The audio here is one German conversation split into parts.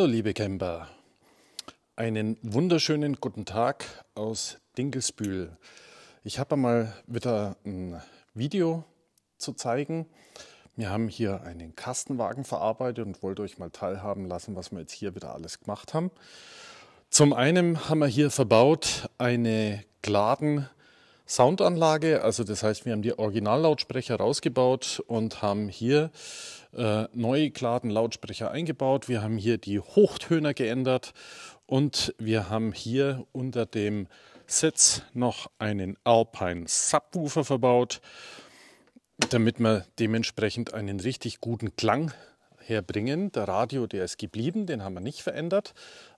Hallo liebe Camper, einen wunderschönen guten Tag aus Dinkelsbühl. Ich habe mal wieder ein Video zu zeigen. Wir haben hier einen Kastenwagen verarbeitet und wollte euch mal teilhaben lassen, was wir jetzt hier wieder alles gemacht haben. Zum einen haben wir hier verbaut eine Gladen Soundanlage. Also das heißt, wir haben die Originallautsprecher rausgebaut und haben hier äh, neu geladen Lautsprecher eingebaut. Wir haben hier die Hochtöner geändert und wir haben hier unter dem Sitz noch einen Alpine Subwoofer verbaut, damit wir dementsprechend einen richtig guten Klang herbringen. Der Radio, der ist geblieben, den haben wir nicht verändert,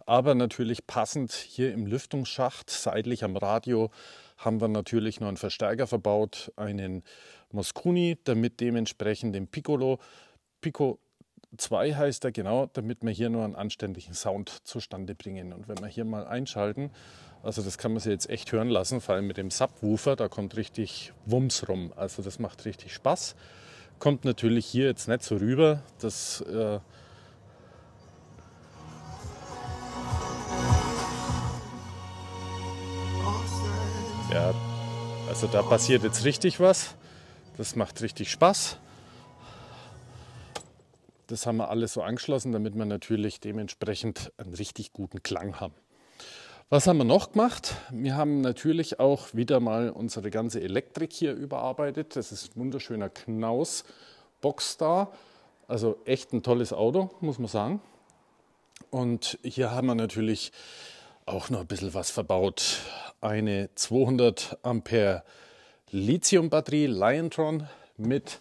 aber natürlich passend hier im Lüftungsschacht seitlich am Radio haben wir natürlich noch einen Versteiger verbaut, einen Moscuni, damit dementsprechend den Piccolo, Pico 2 heißt er genau, damit wir hier nur einen anständigen Sound zustande bringen. Und wenn wir hier mal einschalten, also das kann man sich jetzt echt hören lassen, vor allem mit dem Subwoofer, da kommt richtig Wumms rum. Also das macht richtig Spaß. Kommt natürlich hier jetzt nicht so rüber, das... Äh, Ja, also da passiert jetzt richtig was. Das macht richtig Spaß. Das haben wir alles so angeschlossen, damit wir natürlich dementsprechend einen richtig guten Klang haben. Was haben wir noch gemacht? Wir haben natürlich auch wieder mal unsere ganze Elektrik hier überarbeitet. Das ist ein wunderschöner Knaus Boxstar. Also echt ein tolles Auto, muss man sagen. Und hier haben wir natürlich auch noch ein bisschen was verbaut. Eine 200 Ampere Lithium-Batterie Liontron mit,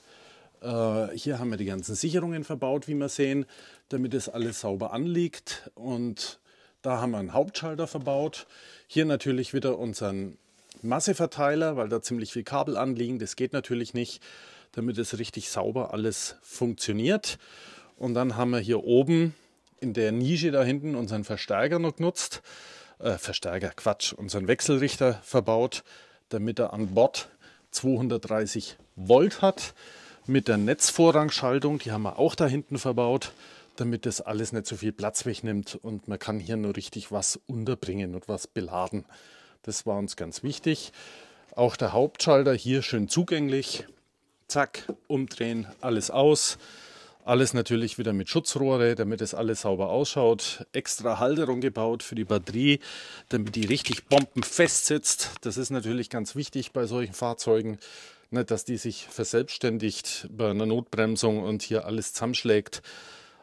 äh, hier haben wir die ganzen Sicherungen verbaut, wie wir sehen, damit es alles sauber anliegt. Und da haben wir einen Hauptschalter verbaut. Hier natürlich wieder unseren Masseverteiler, weil da ziemlich viel Kabel anliegen. Das geht natürlich nicht, damit es richtig sauber alles funktioniert. Und dann haben wir hier oben in der Nische da hinten unseren Versteiger noch genutzt äh, Verstärker, Quatsch, unseren Wechselrichter verbaut, damit er an Bord 230 Volt hat. Mit der Netzvorrangschaltung, die haben wir auch da hinten verbaut, damit das alles nicht so viel Platz wegnimmt und man kann hier nur richtig was unterbringen und was beladen. Das war uns ganz wichtig. Auch der Hauptschalter hier schön zugänglich. Zack, umdrehen, alles aus. Alles natürlich wieder mit Schutzrohre, damit es alles sauber ausschaut. Extra Halterung gebaut für die Batterie, damit die richtig bombenfest sitzt. Das ist natürlich ganz wichtig bei solchen Fahrzeugen. Nicht, ne, dass die sich verselbstständigt bei einer Notbremsung und hier alles zusammenschlägt.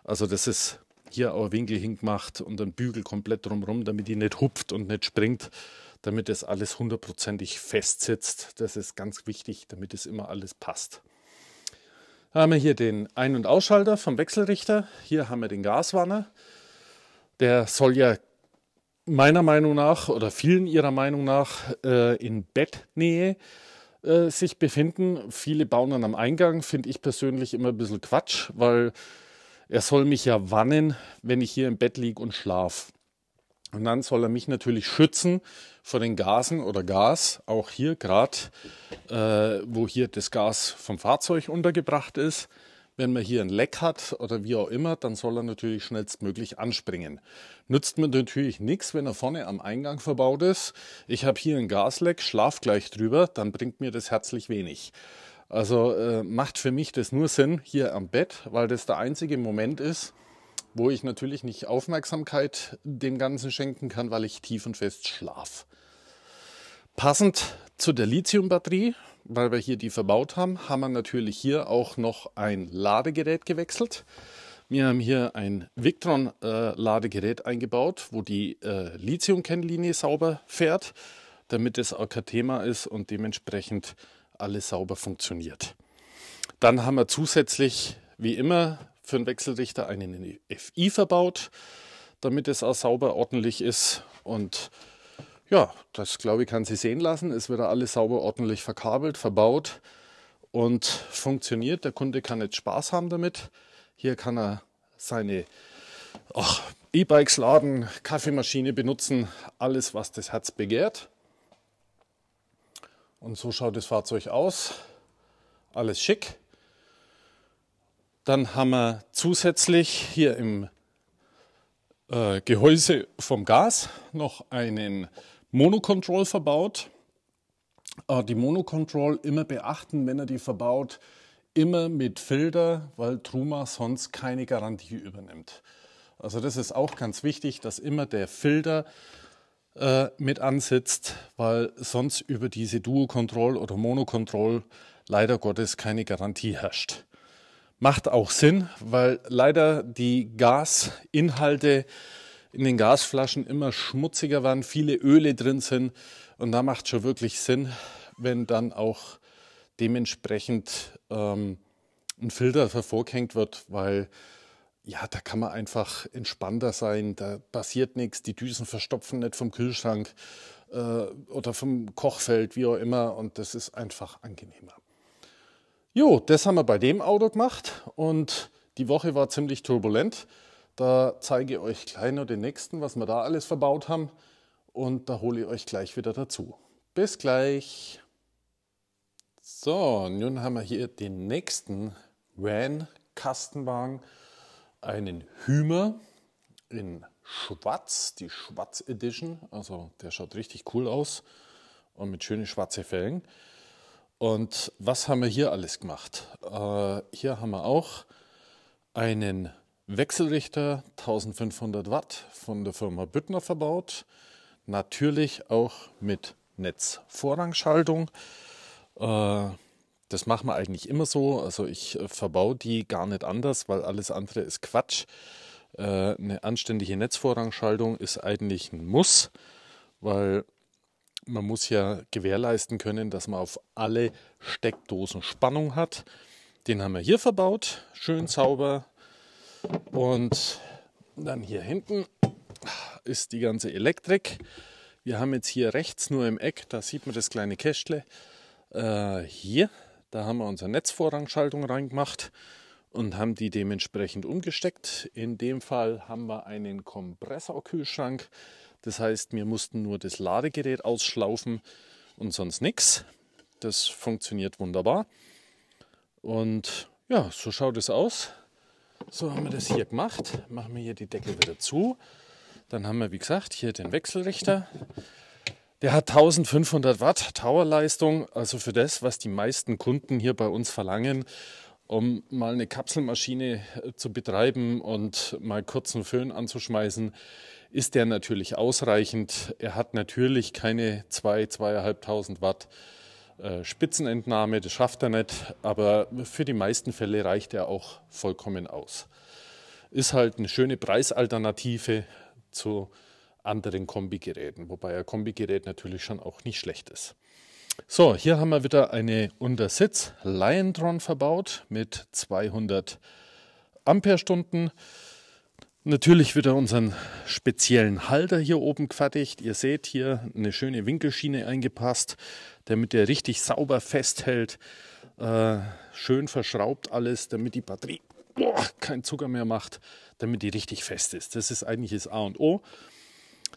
Also das ist hier auch Winkel hingemacht und ein Bügel komplett drumherum, damit die nicht hupft und nicht springt, damit das alles hundertprozentig fest sitzt. Das ist ganz wichtig, damit es immer alles passt haben wir hier den Ein- und Ausschalter vom Wechselrichter. Hier haben wir den Gaswanner. Der soll ja meiner Meinung nach oder vielen ihrer Meinung nach äh, in Bettnähe äh, sich befinden. Viele bauen dann am Eingang, finde ich persönlich immer ein bisschen Quatsch, weil er soll mich ja wannen, wenn ich hier im Bett liege und schlafe. Und dann soll er mich natürlich schützen vor den Gasen oder Gas, auch hier gerade, äh, wo hier das Gas vom Fahrzeug untergebracht ist. Wenn man hier ein Leck hat oder wie auch immer, dann soll er natürlich schnellstmöglich anspringen. Nützt mir natürlich nichts, wenn er vorne am Eingang verbaut ist. Ich habe hier ein Gasleck, schlaf gleich drüber, dann bringt mir das herzlich wenig. Also äh, macht für mich das nur Sinn hier am Bett, weil das der einzige Moment ist, wo ich natürlich nicht Aufmerksamkeit dem Ganzen schenken kann, weil ich tief und fest schlaf. Passend zu der Lithiumbatterie, weil wir hier die verbaut haben, haben wir natürlich hier auch noch ein Ladegerät gewechselt. Wir haben hier ein Victron-Ladegerät äh, eingebaut, wo die äh, Lithium-Kennlinie sauber fährt, damit es auch kein Thema ist und dementsprechend alles sauber funktioniert. Dann haben wir zusätzlich, wie immer, für einen Wechselrichter einen in FI verbaut, damit es auch sauber ordentlich ist. Und ja, das glaube ich kann sie sehen lassen. Es wird alles sauber ordentlich verkabelt, verbaut und funktioniert. Der Kunde kann jetzt Spaß haben damit. Hier kann er seine E-Bikes laden, Kaffeemaschine benutzen, alles, was das Herz begehrt. Und so schaut das Fahrzeug aus. Alles schick. Dann haben wir zusätzlich hier im äh, Gehäuse vom Gas noch einen Monocontrol verbaut. Äh, die Monocontrol immer beachten, wenn er die verbaut, immer mit Filter, weil Truma sonst keine Garantie übernimmt. Also das ist auch ganz wichtig, dass immer der Filter äh, mit ansitzt, weil sonst über diese Duo-Control oder Monocontrol leider Gottes keine Garantie herrscht. Macht auch Sinn, weil leider die Gasinhalte in den Gasflaschen immer schmutziger waren, viele Öle drin sind. Und da macht schon wirklich Sinn, wenn dann auch dementsprechend ähm, ein Filter hervorgehängt wird, weil ja, da kann man einfach entspannter sein, da passiert nichts, die Düsen verstopfen nicht vom Kühlschrank äh, oder vom Kochfeld, wie auch immer, und das ist einfach angenehmer. Jo, das haben wir bei dem Auto gemacht und die Woche war ziemlich turbulent. Da zeige ich euch gleich noch den nächsten, was wir da alles verbaut haben und da hole ich euch gleich wieder dazu. Bis gleich! So, nun haben wir hier den nächsten Van-Kastenwagen, einen Hümer in Schwarz, die Schwarz Edition. Also der schaut richtig cool aus und mit schönen schwarzen Fellen. Und was haben wir hier alles gemacht? Äh, hier haben wir auch einen Wechselrichter 1500 Watt von der Firma Büttner verbaut. Natürlich auch mit Netzvorrangschaltung. Äh, das machen wir eigentlich immer so. Also ich äh, verbaue die gar nicht anders, weil alles andere ist Quatsch. Äh, eine anständige Netzvorrangschaltung ist eigentlich ein Muss, weil man muss ja gewährleisten können, dass man auf alle Steckdosen Spannung hat. Den haben wir hier verbaut, schön sauber. Und dann hier hinten ist die ganze Elektrik. Wir haben jetzt hier rechts nur im Eck, da sieht man das kleine Kästle. Äh, hier, da haben wir unsere Netzvorrangschaltung reingemacht und haben die dementsprechend umgesteckt. In dem Fall haben wir einen Kompressorkühlschrank. kühlschrank das heißt, wir mussten nur das Ladegerät ausschlaufen und sonst nichts. Das funktioniert wunderbar. Und ja, so schaut es aus. So haben wir das hier gemacht. Machen wir hier die Deckel wieder zu. Dann haben wir, wie gesagt, hier den Wechselrichter. Der hat 1500 Watt Towerleistung, also für das, was die meisten Kunden hier bei uns verlangen, um mal eine Kapselmaschine äh, zu betreiben und mal kurz einen Föhn anzuschmeißen, ist der natürlich ausreichend. Er hat natürlich keine 2.000, 2.500 Watt äh, Spitzenentnahme, das schafft er nicht, aber für die meisten Fälle reicht er auch vollkommen aus. Ist halt eine schöne Preisalternative zu anderen Kombigeräten, wobei ein Kombigerät natürlich schon auch nicht schlecht ist. So, hier haben wir wieder eine Untersitz Liontron verbaut mit 200 Amperestunden. Natürlich wieder unseren speziellen Halter hier oben gefertigt. Ihr seht hier eine schöne Winkelschiene eingepasst, damit der richtig sauber festhält. Äh, schön verschraubt alles, damit die Batterie boah, keinen Zucker mehr macht, damit die richtig fest ist. Das ist eigentlich das A und O.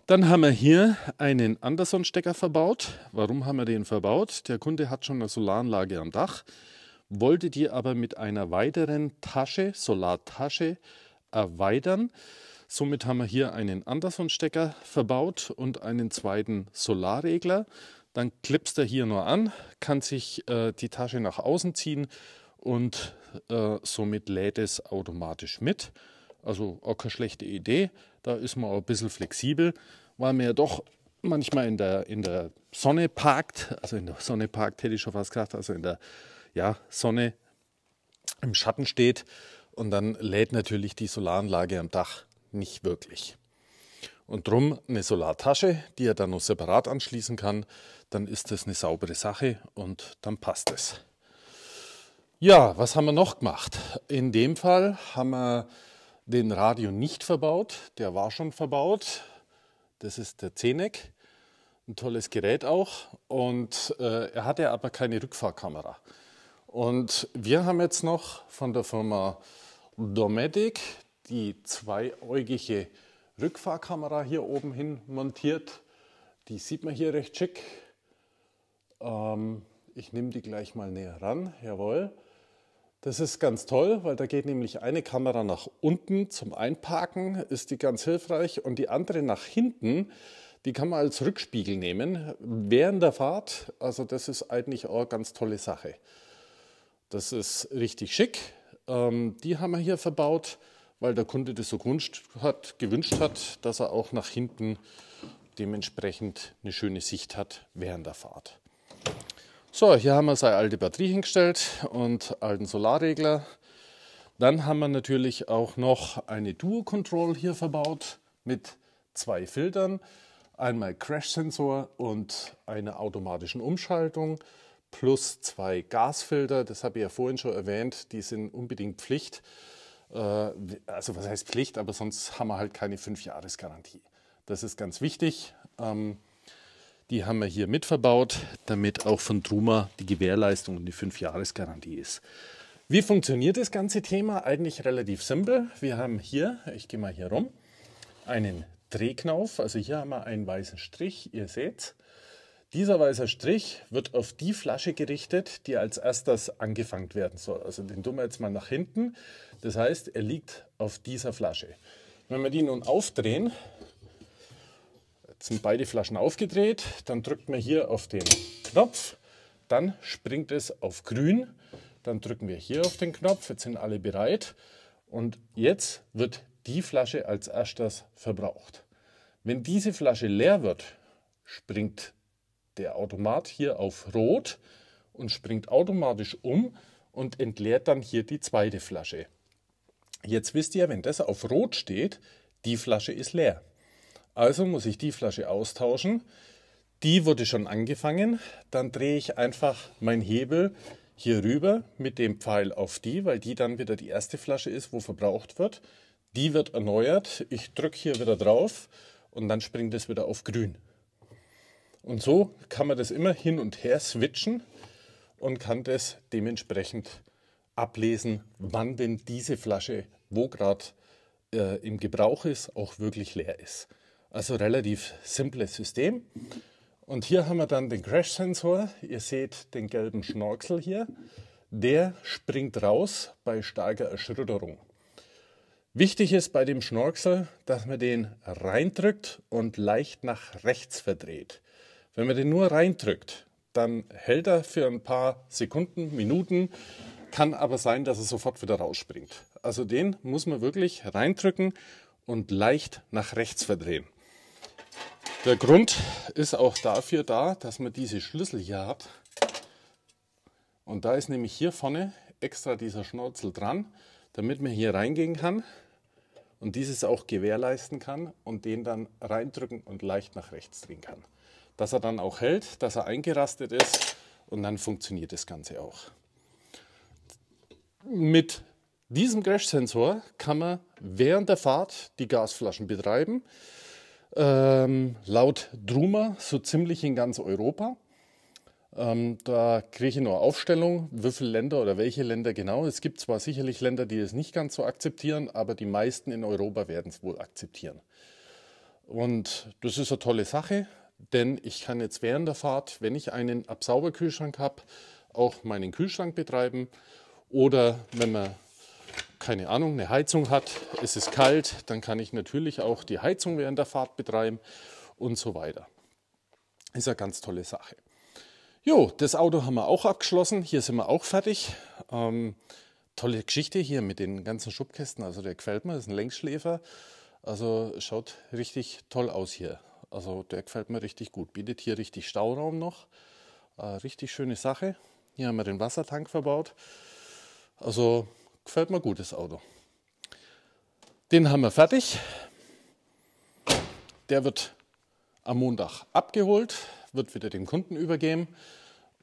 Dann haben wir hier einen Anderson-Stecker verbaut. Warum haben wir den verbaut? Der Kunde hat schon eine Solaranlage am Dach, wollte die aber mit einer weiteren Tasche, Solartasche, erweitern. Somit haben wir hier einen Anderson-Stecker verbaut und einen zweiten Solarregler. Dann klippst er hier nur an, kann sich äh, die Tasche nach außen ziehen und äh, somit lädt es automatisch mit. Also auch keine schlechte Idee. Da ist man auch ein bisschen flexibel, weil man ja doch manchmal in der, in der Sonne parkt. Also in der Sonne parkt, hätte ich schon fast gesagt. Also in der ja, Sonne im Schatten steht. Und dann lädt natürlich die Solaranlage am Dach nicht wirklich. Und drum eine Solartasche, die er dann noch separat anschließen kann, dann ist das eine saubere Sache und dann passt es. Ja, was haben wir noch gemacht? In dem Fall haben wir den Radio nicht verbaut. Der war schon verbaut. Das ist der Zenec. Ein tolles Gerät auch. Und äh, er hatte aber keine Rückfahrkamera. Und wir haben jetzt noch von der Firma Dometic die zweiäugige Rückfahrkamera hier oben hin montiert. Die sieht man hier recht schick. Ähm, ich nehme die gleich mal näher ran. Jawohl. Das ist ganz toll, weil da geht nämlich eine Kamera nach unten zum Einparken, ist die ganz hilfreich und die andere nach hinten, die kann man als Rückspiegel nehmen während der Fahrt. Also das ist eigentlich auch eine ganz tolle Sache. Das ist richtig schick. Ähm, die haben wir hier verbaut, weil der Kunde das so gewünscht hat, gewünscht hat, dass er auch nach hinten dementsprechend eine schöne Sicht hat während der Fahrt. So, hier haben wir seine alte Batterie hingestellt und alten Solarregler. Dann haben wir natürlich auch noch eine Duo Control hier verbaut mit zwei Filtern. Einmal Crash-Sensor und einer automatischen Umschaltung plus zwei Gasfilter. Das habe ich ja vorhin schon erwähnt, die sind unbedingt Pflicht. Äh, also was heißt Pflicht, aber sonst haben wir halt keine 5-Jahres-Garantie. Das ist ganz wichtig. Ähm, die haben wir hier mitverbaut, damit auch von Truma die Gewährleistung und die 5-Jahres-Garantie ist. Wie funktioniert das ganze Thema? Eigentlich relativ simpel. Wir haben hier, ich gehe mal hier rum, einen Drehknauf. Also hier haben wir einen weißen Strich, ihr seht. Dieser weiße Strich wird auf die Flasche gerichtet, die als erstes angefangen werden soll. Also den tun wir jetzt mal nach hinten. Das heißt, er liegt auf dieser Flasche. Wenn wir die nun aufdrehen, sind beide Flaschen aufgedreht. Dann drückt man hier auf den Knopf. Dann springt es auf grün. Dann drücken wir hier auf den Knopf. Jetzt sind alle bereit. Und jetzt wird die Flasche als erstes verbraucht. Wenn diese Flasche leer wird, springt der Automat hier auf Rot und springt automatisch um und entleert dann hier die zweite Flasche. Jetzt wisst ihr, wenn das auf Rot steht, die Flasche ist leer. Also muss ich die Flasche austauschen. Die wurde schon angefangen. Dann drehe ich einfach meinen Hebel hier rüber mit dem Pfeil auf die, weil die dann wieder die erste Flasche ist, wo verbraucht wird. Die wird erneuert. Ich drücke hier wieder drauf und dann springt es wieder auf grün. Und so kann man das immer hin und her switchen und kann das dementsprechend ablesen, wann denn diese Flasche, wo gerade äh, im Gebrauch ist, auch wirklich leer ist. Also relativ simples System. Und hier haben wir dann den Crash-Sensor. Ihr seht den gelben Schnorchel hier. Der springt raus bei starker Erschütterung. Wichtig ist bei dem Schnorchel, dass man den reindrückt und leicht nach rechts verdreht. Wenn man den nur reindrückt, dann hält er für ein paar Sekunden, Minuten, kann aber sein, dass er sofort wieder rausspringt. Also den muss man wirklich reindrücken und leicht nach rechts verdrehen. Der Grund ist auch dafür da, dass man diese Schlüssel hier hat. Und da ist nämlich hier vorne extra dieser Schnorzel dran, damit man hier reingehen kann und dieses auch gewährleisten kann und den dann reindrücken und leicht nach rechts drehen kann. Dass er dann auch hält, dass er eingerastet ist und dann funktioniert das Ganze auch. Mit diesem Crash-Sensor kann man während der Fahrt die Gasflaschen betreiben ähm, laut Druma so ziemlich in ganz Europa. Ähm, da kriege ich nur Aufstellung, wie viele Länder oder welche Länder genau. Es gibt zwar sicherlich Länder, die es nicht ganz so akzeptieren, aber die meisten in Europa werden es wohl akzeptieren. Und das ist eine tolle Sache, denn ich kann jetzt während der Fahrt, wenn ich einen Absauberkühlschrank habe, auch meinen Kühlschrank betreiben. Oder wenn man keine Ahnung, eine Heizung hat, es ist kalt, dann kann ich natürlich auch die Heizung während der Fahrt betreiben und so weiter. Ist eine ganz tolle Sache. Jo, das Auto haben wir auch abgeschlossen. Hier sind wir auch fertig. Ähm, tolle Geschichte hier mit den ganzen Schubkästen. Also der gefällt mir, das ist ein Längsschläfer. Also schaut richtig toll aus hier. Also der gefällt mir richtig gut. Bietet hier richtig Stauraum noch. Äh, richtig schöne Sache. Hier haben wir den Wassertank verbaut. Also Gefällt mir gut, das Auto. Den haben wir fertig. Der wird am Montag abgeholt, wird wieder dem Kunden übergeben.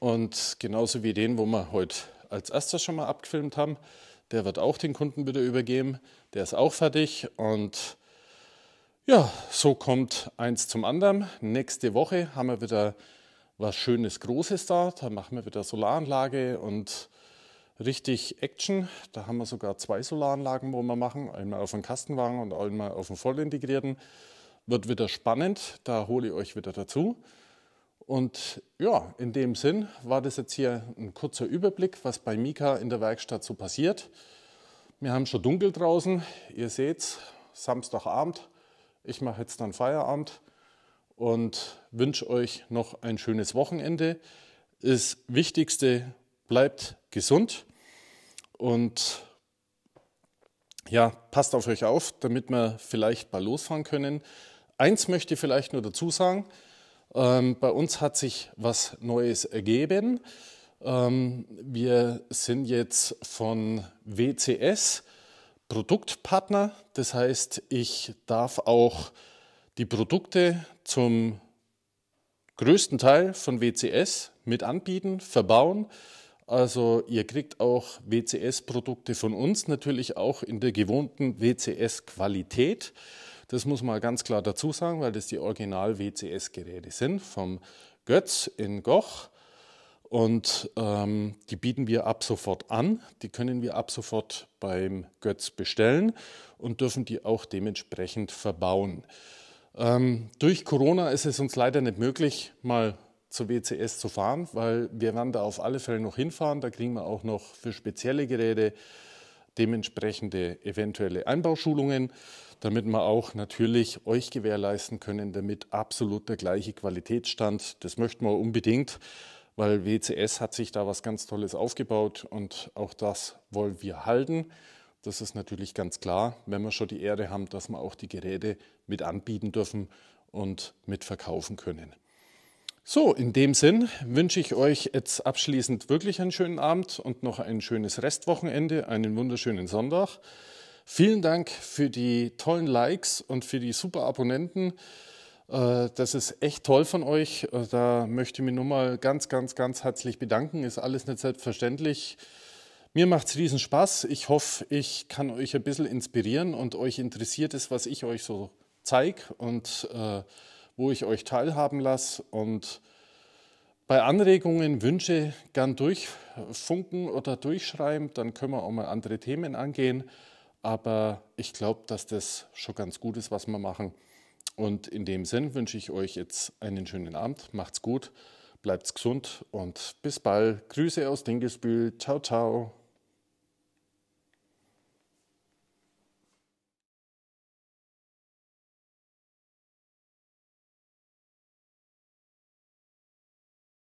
Und genauso wie den, wo wir heute als erstes schon mal abgefilmt haben, der wird auch den Kunden wieder übergeben. Der ist auch fertig. Und ja, so kommt eins zum anderen. Nächste Woche haben wir wieder was Schönes, Großes da. Da machen wir wieder Solaranlage und richtig Action. Da haben wir sogar zwei Solaranlagen, wo wir machen. Einmal auf dem Kastenwagen und einmal auf dem vollintegrierten. Wird wieder spannend, da hole ich euch wieder dazu. Und ja, in dem Sinn war das jetzt hier ein kurzer Überblick, was bei Mika in der Werkstatt so passiert. Wir haben schon dunkel draußen. Ihr seht es, Samstagabend. Ich mache jetzt dann Feierabend und wünsche euch noch ein schönes Wochenende. Das Wichtigste bleibt gesund und ja, passt auf euch auf, damit wir vielleicht mal losfahren können. Eins möchte ich vielleicht nur dazu sagen, ähm, bei uns hat sich was Neues ergeben. Ähm, wir sind jetzt von WCS Produktpartner, das heißt, ich darf auch die Produkte zum größten Teil von WCS mit anbieten, verbauen. Also ihr kriegt auch WCS-Produkte von uns, natürlich auch in der gewohnten WCS-Qualität. Das muss man ganz klar dazu sagen, weil das die Original-WCS-Geräte sind vom Götz in Goch. Und ähm, die bieten wir ab sofort an. Die können wir ab sofort beim Götz bestellen und dürfen die auch dementsprechend verbauen. Ähm, durch Corona ist es uns leider nicht möglich, mal zur WCS zu fahren, weil wir werden da auf alle Fälle noch hinfahren. Da kriegen wir auch noch für spezielle Geräte dementsprechende eventuelle Einbauschulungen, damit wir auch natürlich euch gewährleisten können, damit absolut der gleiche Qualitätsstand. Das möchten wir unbedingt, weil WCS hat sich da was ganz Tolles aufgebaut und auch das wollen wir halten. Das ist natürlich ganz klar, wenn wir schon die Ehre haben, dass wir auch die Geräte mit anbieten dürfen und mit verkaufen können. So, in dem Sinn wünsche ich euch jetzt abschließend wirklich einen schönen Abend und noch ein schönes Restwochenende, einen wunderschönen Sonntag. Vielen Dank für die tollen Likes und für die super Abonnenten. Äh, das ist echt toll von euch. Äh, da möchte ich mich mal ganz, ganz, ganz herzlich bedanken. Ist alles nicht selbstverständlich. Mir macht es riesen Spaß. Ich hoffe, ich kann euch ein bisschen inspirieren und euch interessiert es, was ich euch so zeige. Und äh, wo ich euch teilhaben lasse und bei Anregungen, Wünsche gern durchfunken oder durchschreiben, dann können wir auch mal andere Themen angehen. Aber ich glaube, dass das schon ganz gut ist, was wir machen. Und in dem Sinn wünsche ich euch jetzt einen schönen Abend. Macht's gut, bleibt's gesund und bis bald. Grüße aus Dinkelsbühl. Ciao, ciao.